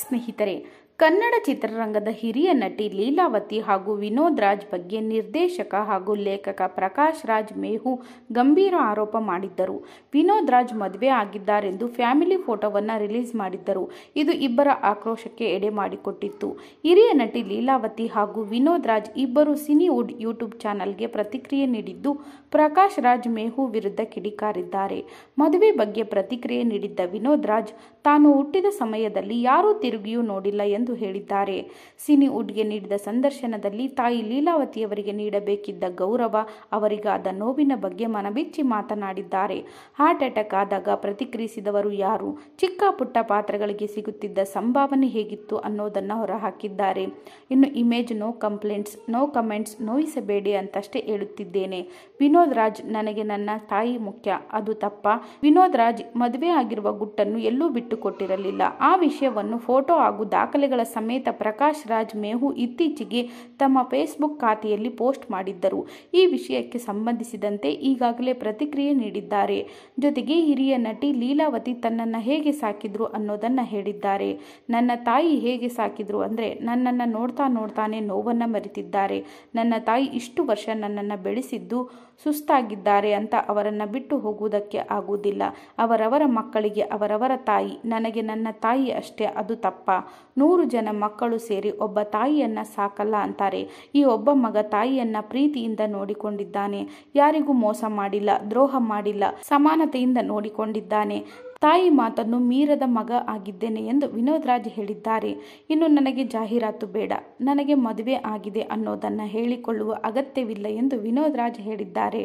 ಸ್ನೇಹಿತರೆ ಕನ್ನಡ ಚಿತ್ರರಂಗದ ಹಿರಿಯ ನಟಿ ಲೀಲಾವತಿ ಹಾಗೂ ವಿನೋದ್ ರಾಜ್ ಬಗ್ಗೆ ನಿರ್ದೇಶಕ ಹಾಗೂ ಲೇಖಕ ಪ್ರಕಾಶ್ ರಾಜ್ ಮೇಹು ಗಂಭೀರ ಆರೋಪ ಮಾಡಿದ್ದರು ವಿನೋದ್ ರಾಜ್ ಮದುವೆ ಆಗಿದ್ದಾರೆಂದು ಫ್ಯಾಮಿಲಿ ಫೋಟೋವನ್ನು ರಿಲೀಸ್ ಮಾಡಿದ್ದರು ಇದು ಇಬ್ಬರ ಆಕ್ರೋಶಕ್ಕೆ ಎಡೆ ಮಾಡಿಕೊಟ್ಟಿತ್ತು ಹಿರಿಯ ನಟಿ ಲೀಲಾವತಿ ಹಾಗೂ ವಿನೋದ್ ರಾಜ್ ಇಬ್ಬರು ಸಿನಿವುಡ್ ಯೂಟ್ಯೂಬ್ ಚಾನಲ್ಗೆ ಪ್ರತಿಕ್ರಿಯೆ ನೀಡಿದ್ದು ಪ್ರಕಾಶ್ ರಾಜ್ ಮೇಹು ವಿರುದ್ಧ ಕಿಡಿಕಾರಿದ್ದಾರೆ ಮದುವೆ ಬಗ್ಗೆ ಪ್ರತಿಕ್ರಿಯೆ ನೀಡಿದ್ದ ವಿನೋದ್ ರಾಜ್ ತಾನು ಹುಟ್ಟಿದ ಸಮಯದಲ್ಲಿ ಯಾರೂ ತಿರುಗಿಯೂ ನೋಡಿಲ್ಲ ಎಂದು ಎಂದು ಹೇಳಿದ್ದಾರೆ ಸಿನಿವುಡ್ಗೆ ನೀಡಿದ ಸಂದರ್ಶನದಲ್ಲಿ ತಾಯಿ ಲೀಲಾವತಿಯವರಿಗೆ ನೀಡಬೇಕಿದ್ದ ಗೌರವ ಅವರಿಗಾದ ನೋವಿನ ಬಗ್ಗೆ ಮನಬಿಚ್ಚಿ ಮಾತನಾಡಿದ್ದಾರೆ ಹಾರ್ಟ್ ಅಟ್ಯಾಕ್ ಆದಾಗ ಪ್ರತಿಕ್ರಿಯಿಸಿದವರು ಯಾರು ಚಿಕ್ಕ ಪುಟ್ಟ ಪಾತ್ರಗಳಿಗೆ ಸಿಗುತ್ತಿದ್ದ ಸಂಭಾವನೆ ಹೇಗಿತ್ತು ಅನ್ನೋದನ್ನು ಹೊರಹಾಕಿದ್ದಾರೆ ಇನ್ನು image no complaints no comments ನೋಯಿಸಬೇಡಿ ಅಂತಷ್ಟೇ ಹೇಳುತ್ತಿದ್ದೇನೆ ವಿನೋದ್ ರಾಜ್ ನನಗೆ ನನ್ನ ತಾಯಿ ಮುಖ್ಯ ಅದು ತಪ್ಪ ವಿನೋದ್ ರಾಜ್ ಮದುವೆ ಆಗಿರುವ ಗುಟ್ಟನ್ನು ಎಲ್ಲೂ ಬಿಟ್ಟುಕೊಟ್ಟಿರಲಿಲ್ಲ ಆ ವಿಷಯವನ್ನು ಫೋಟೋ ಹಾಗೂ ದಾಖಲೆ ಸಮೇತ ಪ್ರಕಾಶ್ ರಾಜ್ ಮೇಹು ಇತ್ತೀಚೆಗೆ ತಮ್ಮ ಫೇಸ್ಬುಕ್ ಖಾತೆಯಲ್ಲಿ ಪೋಸ್ಟ್ ಮಾಡಿದ್ದರು ಈ ವಿಷಯಕ್ಕೆ ಸಂಬಂಧಿಸಿದಂತೆ ಈಗಾಗಲೇ ಪ್ರತಿಕ್ರಿಯೆ ನೀಡಿದ್ದಾರೆ ಜೊತೆಗೆ ಹಿರಿಯ ನಟಿ ಲೀಲಾವತಿ ತನ್ನನ್ನು ಹೇಗೆ ಸಾಕಿದ್ರು ಅನ್ನೋದನ್ನು ಹೇಳಿದ್ದಾರೆ ನನ್ನ ತಾಯಿ ಹೇಗೆ ಸಾಕಿದ್ರು ಅಂದರೆ ನನ್ನನ್ನು ನೋಡ್ತಾ ನೋಡ್ತಾನೆ ನೋವನ್ನು ಮರೆತಿದ್ದಾರೆ ನನ್ನ ತಾಯಿ ಇಷ್ಟು ವರ್ಷ ನನ್ನನ್ನು ಬೆಳೆಸಿದ್ದು ಸುಸ್ತಾಗಿದ್ದಾರೆ ಅಂತ ಅವರನ್ನು ಬಿಟ್ಟು ಹೋಗುವುದಕ್ಕೆ ಆಗುವುದಿಲ್ಲ ಅವರವರ ಮಕ್ಕಳಿಗೆ ಅವರವರ ತಾಯಿ ನನಗೆ ನನ್ನ ತಾಯಿ ಅಷ್ಟೇ ಅದು ತಪ್ಪ ನೂರು ಜನ ಮಕ್ಕಳು ಸೇರಿ ಒಬ್ಬ ತಾಯಿಯನ್ನ ಸಾಕಲ್ಲ ಅಂತಾರೆ ಈ ಒಬ್ಬ ಮಗ ತಾಯಿಯನ್ನ ಪ್ರೀತಿಯಿಂದ ನೋಡಿಕೊಂಡಿದ್ದಾನೆ ಯಾರಿಗೂ ಮೋಸ ಮಾಡಿಲ್ಲ ದ್ರೋಹ ಮಾಡಿಲ್ಲ ಸಮಾನತೆಯಿಂದ ನೋಡಿಕೊಂಡಿದ್ದಾನೆ ತಾಯಿ ಮಾತನ್ನು ಮೀರದ ಮಗ ಆಗಿದ್ದೇನೆ ಎಂದು ವಿನೋದ್ ರಾಜ್ ಹೇಳಿದ್ದಾರೆ ಇನ್ನು ನನಗೆ ಜಾಹೀರಾತು ಬೇಡ ನನಗೆ ಮದುವೆ ಆಗಿದೆ ಅನ್ನೋದನ್ನು ಹೇಳಿಕೊಳ್ಳುವ ಅಗತ್ಯವಿಲ್ಲ ಎಂದು ವಿನೋದ್ ರಾಜ್ ಹೇಳಿದ್ದಾರೆ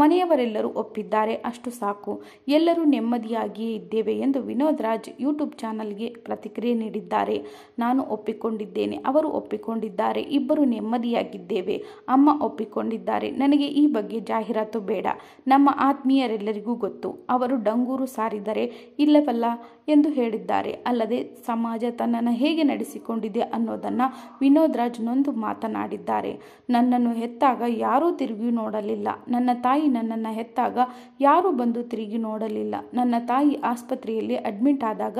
ಮನೆಯವರೆಲ್ಲರೂ ಒಪ್ಪಿದ್ದಾರೆ ಅಷ್ಟು ಸಾಕು ಎಲ್ಲರೂ ನೆಮ್ಮದಿಯಾಗಿಯೇ ಇದ್ದೇವೆ ಎಂದು ವಿನೋದ್ ರಾಜ್ ಯೂಟ್ಯೂಬ್ ಚಾನಲ್ಗೆ ಪ್ರತಿಕ್ರಿಯೆ ನೀಡಿದ್ದಾರೆ ನಾನು ಒಪ್ಪಿಕೊಂಡಿದ್ದೇನೆ ಅವರು ಒಪ್ಪಿಕೊಂಡಿದ್ದಾರೆ ಇಬ್ಬರು ನೆಮ್ಮದಿಯಾಗಿದ್ದೇವೆ ಅಮ್ಮ ಒಪ್ಪಿಕೊಂಡಿದ್ದಾರೆ ನನಗೆ ಈ ಬಗ್ಗೆ ಜಾಹೀರಾತು ಬೇಡ ನಮ್ಮ ಆತ್ಮೀಯರೆಲ್ಲರಿಗೂ ಗೊತ್ತು ಅವರು ಡಂಗೂರು ಸಾರಿದರೆ ಇಲ್ಲವಲ್ಲ ಎಂದು ಹೇಳಿದ್ದಾರೆ ಅಲ್ಲದೆ ಸಮಾಜ ತನ್ನನ್ನು ಹೇಗೆ ನಡೆಸಿಕೊಂಡಿದೆ ಅನ್ನೋದನ್ನು ವಿನೋದ್ ರಾಜ್ ನೊಂದು ಮಾತನಾಡಿದ್ದಾರೆ ನನ್ನನ್ನು ಹೆತ್ತಾಗ ಯಾರೂ ತಿರುಗಿ ನೋಡಲಿಲ್ಲ ನನ್ನ ತಾಯಿ ನನ್ನನ್ನು ಹೆತ್ತಾಗ ಯಾರೂ ಬಂದು ತಿರುಗಿ ನೋಡಲಿಲ್ಲ ನನ್ನ ತಾಯಿ ಆಸ್ಪತ್ರೆಯಲ್ಲಿ ಅಡ್ಮಿಟ್ ಆದಾಗ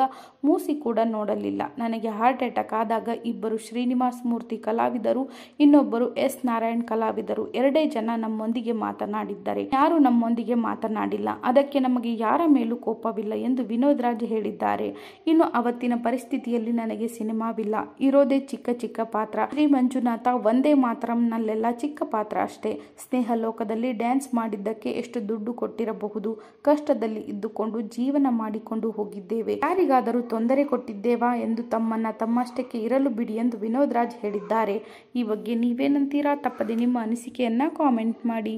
ಮೂಸಿ ಕೂಡ ನೋಡಲಿಲ್ಲ ನನಗೆ ಹಾರ್ಟ್ ಅಟ್ಯಾಕ್ ಆದಾಗ ಇಬ್ಬರು ಶ್ರೀನಿವಾಸ ಮೂರ್ತಿ ಕಲಾವಿದರು ಇನ್ನೊಬ್ಬರು ಎಸ್ ನಾರಾಯಣ್ ಕಲಾವಿದರು ಎರಡೇ ಜನ ನಮ್ಮೊಂದಿಗೆ ಮಾತನಾಡಿದ್ದಾರೆ ಯಾರು ನಮ್ಮೊಂದಿಗೆ ಮಾತನಾಡಿಲ್ಲ ಅದಕ್ಕೆ ನಮಗೆ ಯಾರ ಮೇಲೂ ಕೋಪವಿಲ್ಲ ಎಂದು ವಿನೋದ್ ರಾಜ್ ಹೇಳಿದ್ದಾರೆ ಇನ್ನು ಅವತ್ತಿನ ಪರಿಸ್ಥಿತಿಯಲ್ಲಿ ನನಗೆ ಸಿನಿಮಾವಿಲ್ಲ ಇರೋದೇ ಚಿಕ್ಕ ಚಿಕ್ಕ ಪಾತ್ರ ಶ್ರೀ ಮಂಜುನಾಥ ಒಂದೇ ಮಾತ್ರಂನಲ್ಲೆಲ್ಲ ಚಿಕ್ಕ ಪಾತ್ರ ಅಷ್ಟೇ ಸ್ನೇಹ ಲೋಕದಲ್ಲಿ ಡ್ಯಾನ್ಸ್ ಮಾಡಿದ್ದಕ್ಕೆ ಎಷ್ಟು ದುಡ್ಡು ಕೊಟ್ಟಿರಬಹುದು ಕಷ್ಟದಲ್ಲಿ ಇದ್ದುಕೊಂಡು ಜೀವನ ಮಾಡಿಕೊಂಡು ಹೋಗಿದ್ದೇವೆ ಯಾರಿಗಾದರೂ ತೊಂದರೆ ಕೊಟ್ಟಿದ್ದೇವಾ ಎಂದು ತಮ್ಮನ್ನ ತಮ್ಮಷ್ಟಕ್ಕೆ ಇರಲು ಬಿಡಿ ಎಂದು ವಿನೋದ್ ರಾಜ್ ಹೇಳಿದ್ದಾರೆ ಈ ಬಗ್ಗೆ ನೀವೇನಂತೀರಾ ತಪ್ಪದೆ ನಿಮ್ಮ ಅನಿಸಿಕೆಯನ್ನ ಕಾಮೆಂಟ್ ಮಾಡಿ